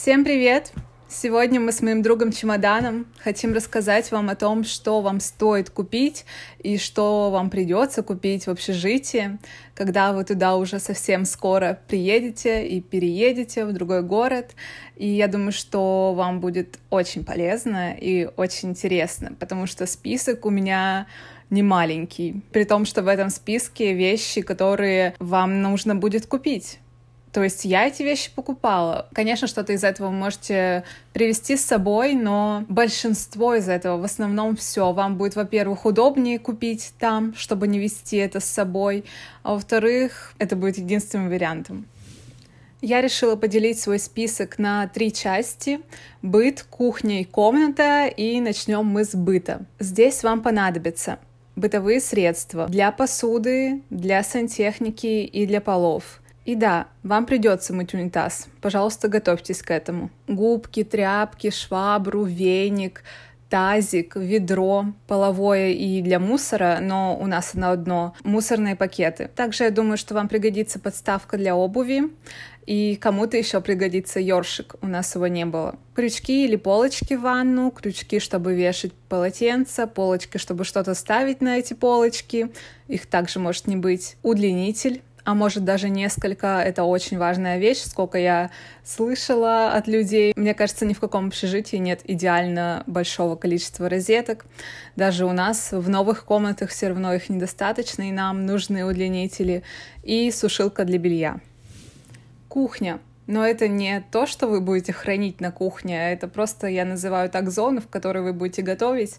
Всем привет! Сегодня мы с моим другом Чемоданом хотим рассказать вам о том, что вам стоит купить и что вам придется купить в общежитии, когда вы туда уже совсем скоро приедете и переедете в другой город. И я думаю, что вам будет очень полезно и очень интересно, потому что список у меня не маленький, при том, что в этом списке вещи, которые вам нужно будет купить. То есть я эти вещи покупала. Конечно, что-то из этого вы можете привезти с собой, но большинство из этого, в основном все, вам будет, во-первых, удобнее купить там, чтобы не вести это с собой, а во-вторых, это будет единственным вариантом. Я решила поделить свой список на три части — быт, кухня и комната, и начнем мы с быта. Здесь вам понадобятся бытовые средства для посуды, для сантехники и для полов — и да, вам придется мыть унитаз. Пожалуйста, готовьтесь к этому. Губки, тряпки, швабру, веник, тазик, ведро, половое и для мусора, но у нас на одно, мусорные пакеты. Также я думаю, что вам пригодится подставка для обуви, и кому-то еще пригодится ёршик, у нас его не было. Крючки или полочки в ванну, крючки, чтобы вешать полотенца, полочки, чтобы что-то ставить на эти полочки, их также может не быть. Удлинитель, а может даже несколько, это очень важная вещь, сколько я слышала от людей. Мне кажется, ни в каком общежитии нет идеально большого количества розеток. Даже у нас в новых комнатах все равно их недостаточно, и нам нужны удлинители и сушилка для белья. Кухня. Но это не то, что вы будете хранить на кухне, а это просто, я называю так, зону, в которой вы будете готовить.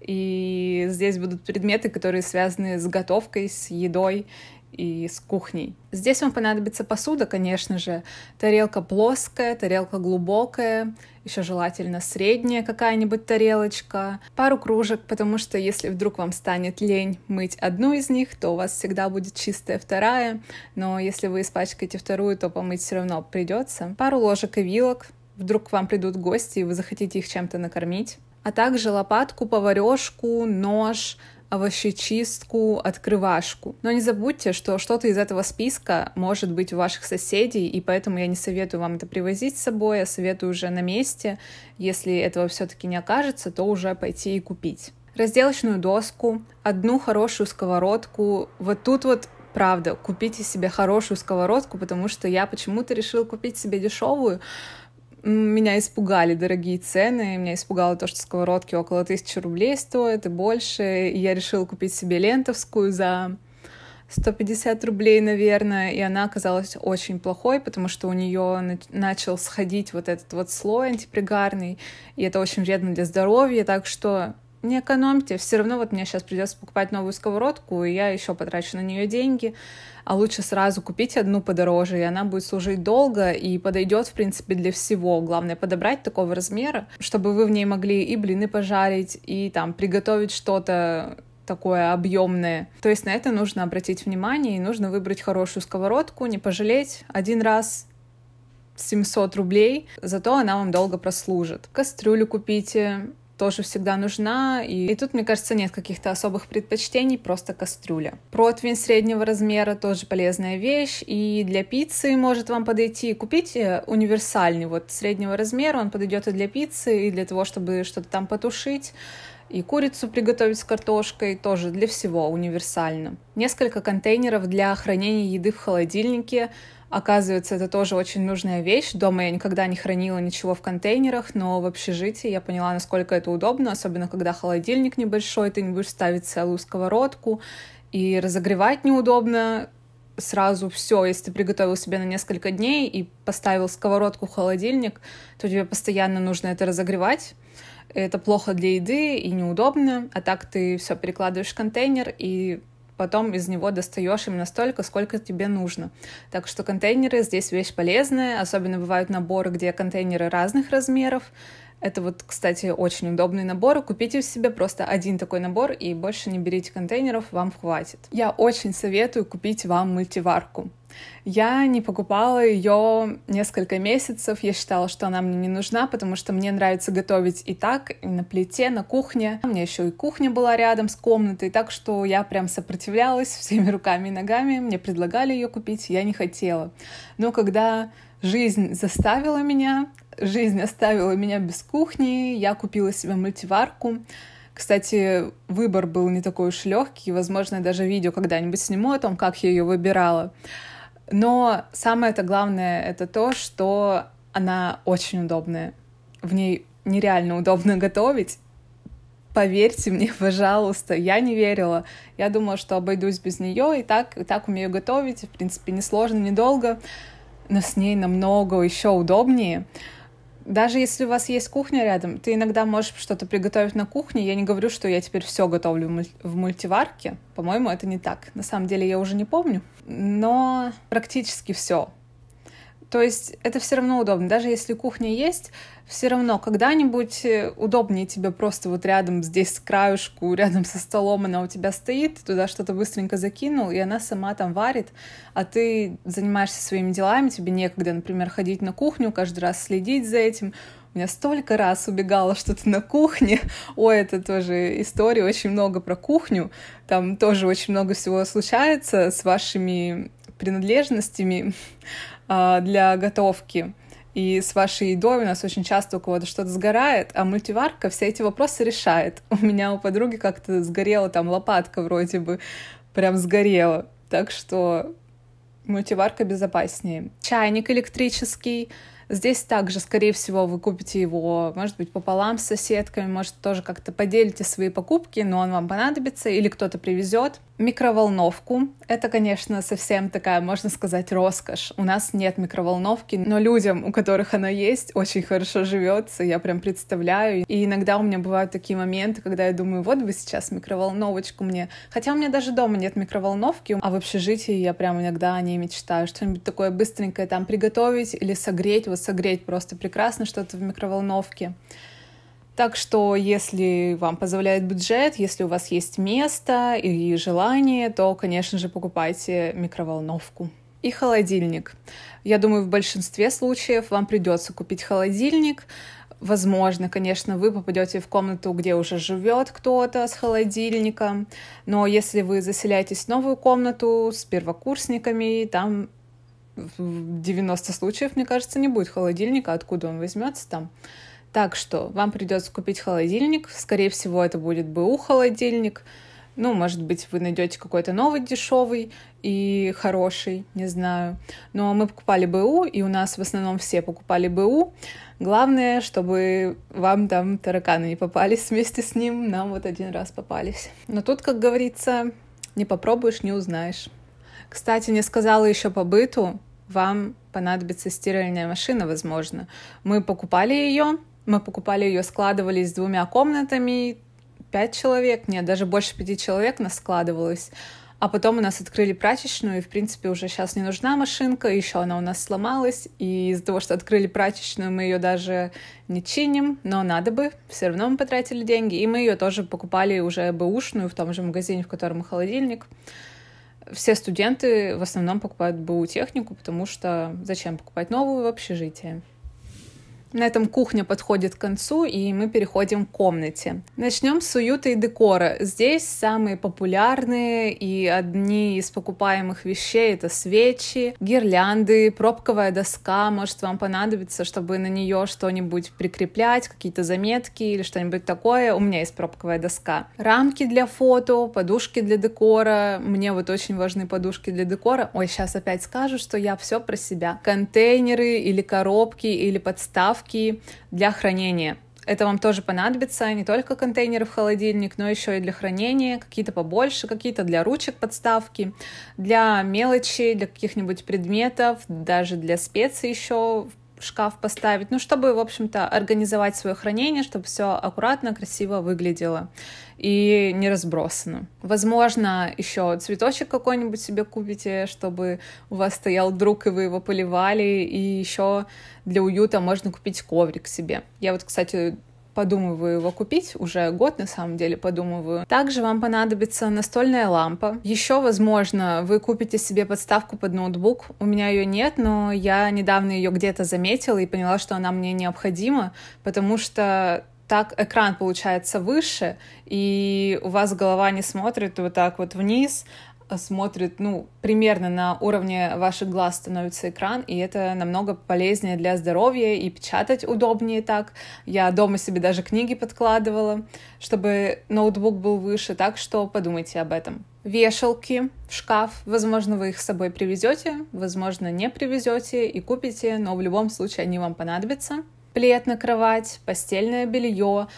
И здесь будут предметы, которые связаны с готовкой, с едой и с кухней. Здесь вам понадобится посуда, конечно же. Тарелка плоская, тарелка глубокая, еще желательно средняя какая-нибудь тарелочка, пару кружек, потому что если вдруг вам станет лень мыть одну из них, то у вас всегда будет чистая вторая, но если вы испачкаете вторую, то помыть все равно придется. Пару ложек и вилок, вдруг к вам придут гости и вы захотите их чем-то накормить а также лопатку, поварешку, нож, овощечистку, открывашку. Но не забудьте, что что-то из этого списка может быть у ваших соседей, и поэтому я не советую вам это привозить с собой, я а советую уже на месте, если этого все-таки не окажется, то уже пойти и купить. Разделочную доску, одну хорошую сковородку. Вот тут вот правда, купите себе хорошую сковородку, потому что я почему-то решила купить себе дешевую, меня испугали дорогие цены, меня испугало то, что сковородки около тысячи рублей стоят и больше. И я решила купить себе лентовскую за 150 рублей, наверное, и она оказалась очень плохой, потому что у нее начал сходить вот этот вот слой антипригарный, и это очень вредно для здоровья, так что не экономьте, все равно вот мне сейчас придется покупать новую сковородку, и я еще потрачу на нее деньги, а лучше сразу купить одну подороже, и она будет служить долго и подойдет, в принципе, для всего. Главное подобрать такого размера, чтобы вы в ней могли и блины пожарить, и там приготовить что-то такое объемное. То есть на это нужно обратить внимание, и нужно выбрать хорошую сковородку, не пожалеть один раз 700 рублей, зато она вам долго прослужит. Кастрюлю купите, тоже всегда нужна. И, и тут, мне кажется, нет каких-то особых предпочтений, просто кастрюля. Противень среднего размера тоже полезная вещь. И для пиццы может вам подойти. Купите универсальный вот среднего размера, он подойдет и для пиццы, и для того, чтобы что-то там потушить и курицу приготовить с картошкой, тоже для всего универсально. Несколько контейнеров для хранения еды в холодильнике, Оказывается, это тоже очень нужная вещь. Дома я никогда не хранила ничего в контейнерах, но в общежитии я поняла, насколько это удобно, особенно когда холодильник небольшой, ты не будешь ставить целую сковородку, и разогревать неудобно, сразу все, если ты приготовил себе на несколько дней и поставил сковородку в холодильник, то тебе постоянно нужно это разогревать. Это плохо для еды и неудобно, а так ты все перекладываешь в контейнер и потом из него достаешь именно столько, сколько тебе нужно. Так что контейнеры здесь вещь полезная, особенно бывают наборы, где контейнеры разных размеров, это вот, кстати, очень удобный набор. Купите себе просто один такой набор и больше не берите контейнеров, вам хватит. Я очень советую купить вам мультиварку. Я не покупала ее несколько месяцев. Я считала, что она мне не нужна, потому что мне нравится готовить и так, и на плите, на кухне. У меня еще и кухня была рядом с комнатой, так что я прям сопротивлялась всеми руками и ногами. Мне предлагали ее купить, я не хотела. Но когда жизнь заставила меня, жизнь оставила меня без кухни, я купила себе мультиварку. Кстати, выбор был не такой уж легкий, возможно, я даже видео когда-нибудь сниму о том, как я ее выбирала. Но самое-то главное это то, что она очень удобная. В ней нереально удобно готовить. Поверьте мне, пожалуйста, я не верила. Я думала, что обойдусь без нее, и так, и так умею готовить. В принципе, несложно, недолго но с ней намного еще удобнее даже если у вас есть кухня рядом, ты иногда можешь что-то приготовить на кухне. Я не говорю, что я теперь все готовлю в мультиварке. По-моему, это не так. На самом деле я уже не помню. Но практически все то есть это все равно удобно. Даже если кухня есть, все равно когда-нибудь э, удобнее тебе просто вот рядом здесь с краюшку, рядом со столом она у тебя стоит, ты туда что-то быстренько закинул, и она сама там варит, а ты занимаешься своими делами, тебе некогда, например, ходить на кухню, каждый раз следить за этим, у меня столько раз убегало что-то на кухне. Ой, это тоже история, очень много про кухню. Там тоже очень много всего случается с вашими принадлежностями. А, для готовки. И с вашей едой у нас очень часто у кого-то что-то сгорает, а мультиварка все эти вопросы решает. У меня у подруги как-то сгорела там лопатка вроде бы, прям сгорела. Так что мультиварка безопаснее. Чайник электрический. Здесь также, скорее всего, вы купите его, может быть, пополам с соседками, может, тоже как-то поделите свои покупки, но он вам понадобится, или кто-то привезет микроволновку. Это, конечно, совсем такая, можно сказать, роскошь. У нас нет микроволновки, но людям, у которых она есть, очень хорошо живется. Я прям представляю. И иногда у меня бывают такие моменты, когда я думаю, вот бы сейчас микроволновочку мне. Хотя у меня даже дома нет микроволновки, а в общежитии я прям иногда о ней мечтаю. Что-нибудь такое быстренькое там приготовить или согреть. Вот согреть просто прекрасно что-то в микроволновке. Так что, если вам позволяет бюджет, если у вас есть место и желание, то, конечно же, покупайте микроволновку. И холодильник. Я думаю, в большинстве случаев вам придется купить холодильник. Возможно, конечно, вы попадете в комнату, где уже живет кто-то с холодильником, но если вы заселяетесь в новую комнату с первокурсниками, там в 90 случаев, мне кажется, не будет холодильника, откуда он возьмется там. Так что вам придется купить холодильник. Скорее всего, это будет БУ-холодильник. Ну, может быть, вы найдете какой-то новый дешевый и хороший, не знаю. Но ну, а мы покупали БУ, и у нас в основном все покупали БУ. Главное, чтобы вам там тараканы не попались вместе с ним. Нам вот один раз попались. Но тут, как говорится, не попробуешь, не узнаешь. Кстати, не сказала еще по быту, вам понадобится стиральная машина, возможно. Мы покупали ее, мы покупали ее, складывались с двумя комнатами, пять человек, нет, даже больше пяти человек нас складывалось. А потом у нас открыли прачечную, и, в принципе, уже сейчас не нужна машинка, еще она у нас сломалась, и из-за того, что открыли прачечную, мы ее даже не чиним, но надо бы, все равно мы потратили деньги, и мы ее тоже покупали уже бэушную в том же магазине, в котором и холодильник. Все студенты в основном покупают БУ технику, потому что зачем покупать новую в общежитии? На этом кухня подходит к концу, и мы переходим к комнате. Начнем с уюта и декора. Здесь самые популярные и одни из покупаемых вещей — это свечи, гирлянды, пробковая доска. Может, вам понадобится, чтобы на нее что-нибудь прикреплять, какие-то заметки или что-нибудь такое. У меня есть пробковая доска. Рамки для фото, подушки для декора. Мне вот очень важны подушки для декора. Ой, сейчас опять скажу, что я все про себя. Контейнеры или коробки или подставки добавки для хранения. Это вам тоже понадобится, не только контейнеры в холодильник, но еще и для хранения, какие-то побольше, какие-то для ручек подставки, для мелочи, для каких-нибудь предметов, даже для специй еще шкаф поставить, ну, чтобы, в общем-то, организовать свое хранение, чтобы все аккуратно, красиво выглядело и не разбросано. Возможно, еще цветочек какой-нибудь себе купите, чтобы у вас стоял друг, и вы его поливали, и еще для уюта можно купить коврик себе. Я вот, кстати, подумываю его купить, уже год на самом деле подумываю. Также вам понадобится настольная лампа. Еще, возможно, вы купите себе подставку под ноутбук. У меня ее нет, но я недавно ее где-то заметила и поняла, что она мне необходима, потому что так экран получается выше, и у вас голова не смотрит вот так вот вниз, смотрит, ну, примерно на уровне ваших глаз становится экран, и это намного полезнее для здоровья, и печатать удобнее так. Я дома себе даже книги подкладывала, чтобы ноутбук был выше, так что подумайте об этом. Вешалки в шкаф. Возможно, вы их с собой привезете, возможно, не привезете и купите, но в любом случае они вам понадобятся. Плед на кровать, постельное белье,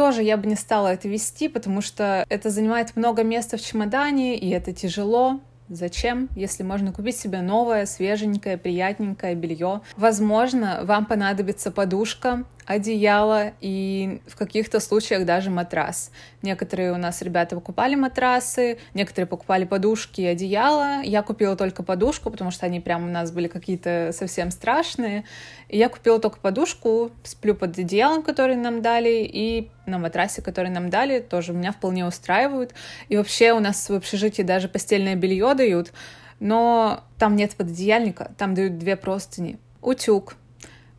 тоже я бы не стала это вести, потому что это занимает много места в чемодане, и это тяжело. Зачем, если можно купить себе новое, свеженькое, приятненькое белье? Возможно, вам понадобится подушка, одеяло и в каких-то случаях даже матрас. Некоторые у нас ребята покупали матрасы, некоторые покупали подушки и одеяло. Я купила только подушку, потому что они прямо у нас были какие-то совсем страшные. И я купила только подушку, сплю под одеялом, который нам дали, и на матрасе, который нам дали, тоже меня вполне устраивают. И вообще у нас в общежитии даже постельное белье дают, но там нет пододеяльника, там дают две простыни. Утюг,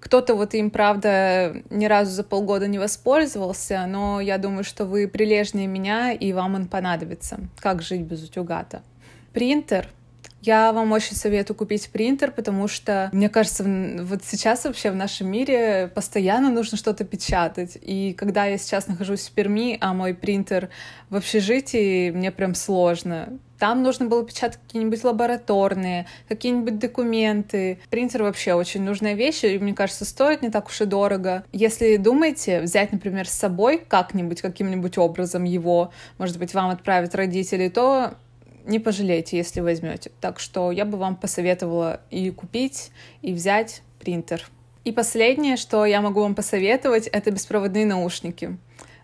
кто-то вот им, правда, ни разу за полгода не воспользовался, но я думаю, что вы прилежнее меня, и вам он понадобится. Как жить без утюгата? Принтер. Я вам очень советую купить принтер, потому что, мне кажется, вот сейчас вообще в нашем мире постоянно нужно что-то печатать. И когда я сейчас нахожусь в Перми, а мой принтер в общежитии, мне прям сложно там нужно было печатать какие-нибудь лабораторные, какие-нибудь документы. Принтер вообще очень нужная вещь, и, мне кажется, стоит не так уж и дорого. Если думаете взять, например, с собой как-нибудь, каким-нибудь образом его, может быть, вам отправят родители, то не пожалеете, если возьмете. Так что я бы вам посоветовала и купить, и взять принтер. И последнее, что я могу вам посоветовать, это беспроводные наушники.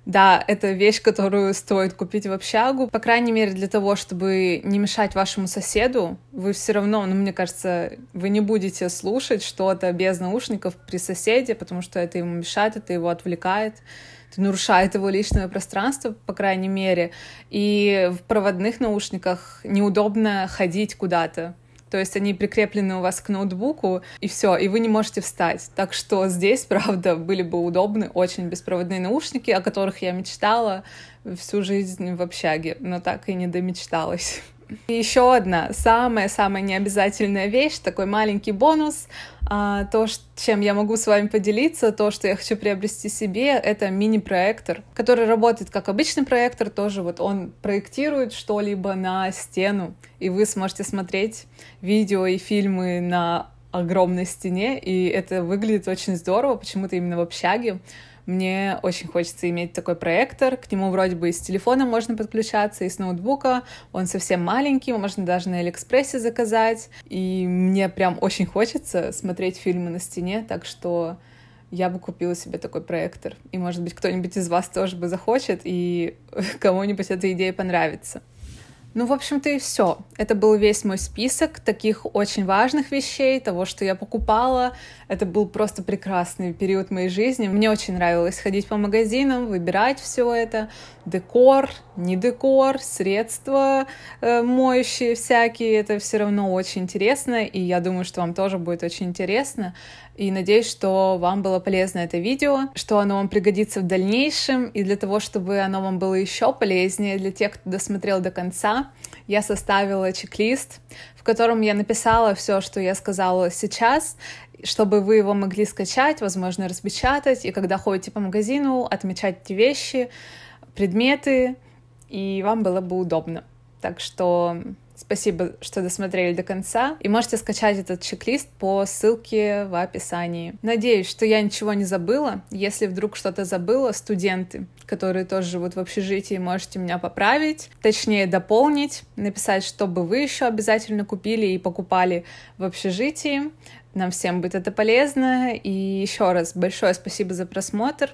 Да, это вещь, которую стоит купить в общагу. По крайней мере, для того, чтобы не мешать вашему соседу, вы все равно, ну, мне кажется, вы не будете слушать что-то без наушников при соседе, потому что это ему мешает, это его отвлекает это нарушает его личное пространство, по крайней мере. И в проводных наушниках неудобно ходить куда-то. То есть они прикреплены у вас к ноутбуку, и все, и вы не можете встать. Так что здесь, правда, были бы удобны очень беспроводные наушники, о которых я мечтала всю жизнь в общаге, но так и не домечталась. И еще одна самая-самая необязательная вещь, такой маленький бонус, а, то, чем я могу с вами поделиться, то, что я хочу приобрести себе, это мини-проектор, который работает как обычный проектор, тоже вот он проектирует что-либо на стену, и вы сможете смотреть видео и фильмы на огромной стене, и это выглядит очень здорово, почему-то именно в общаге. Мне очень хочется иметь такой проектор. К нему вроде бы и с телефона можно подключаться, и с ноутбука. Он совсем маленький, можно даже на Алиэкспрессе заказать. И мне прям очень хочется смотреть фильмы на стене, так что я бы купила себе такой проектор. И, может быть, кто-нибудь из вас тоже бы захочет, и кому-нибудь эта идея понравится. Ну, в общем-то, и все. Это был весь мой список таких очень важных вещей, того, что я покупала. Это был просто прекрасный период моей жизни. Мне очень нравилось ходить по магазинам, выбирать все это. Декор, не декор, средства э, моющие всякие. Это все равно очень интересно, и я думаю, что вам тоже будет очень интересно. И надеюсь, что вам было полезно это видео, что оно вам пригодится в дальнейшем, и для того, чтобы оно вам было еще полезнее для тех, кто досмотрел до конца, я составила чек-лист, в котором я написала все, что я сказала сейчас, чтобы вы его могли скачать, возможно, распечатать, и когда ходите по магазину, отмечать эти вещи, предметы, и вам было бы удобно. Так что Спасибо, что досмотрели до конца. И можете скачать этот чек-лист по ссылке в описании. Надеюсь, что я ничего не забыла. Если вдруг что-то забыла, студенты, которые тоже живут в общежитии, можете меня поправить, точнее дополнить, написать, что бы вы еще обязательно купили и покупали в общежитии. Нам всем будет это полезно. И еще раз большое спасибо за просмотр.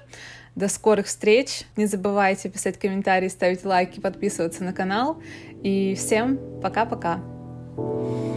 До скорых встреч. Не забывайте писать комментарии, ставить лайки, подписываться на канал. И всем пока-пока. thank you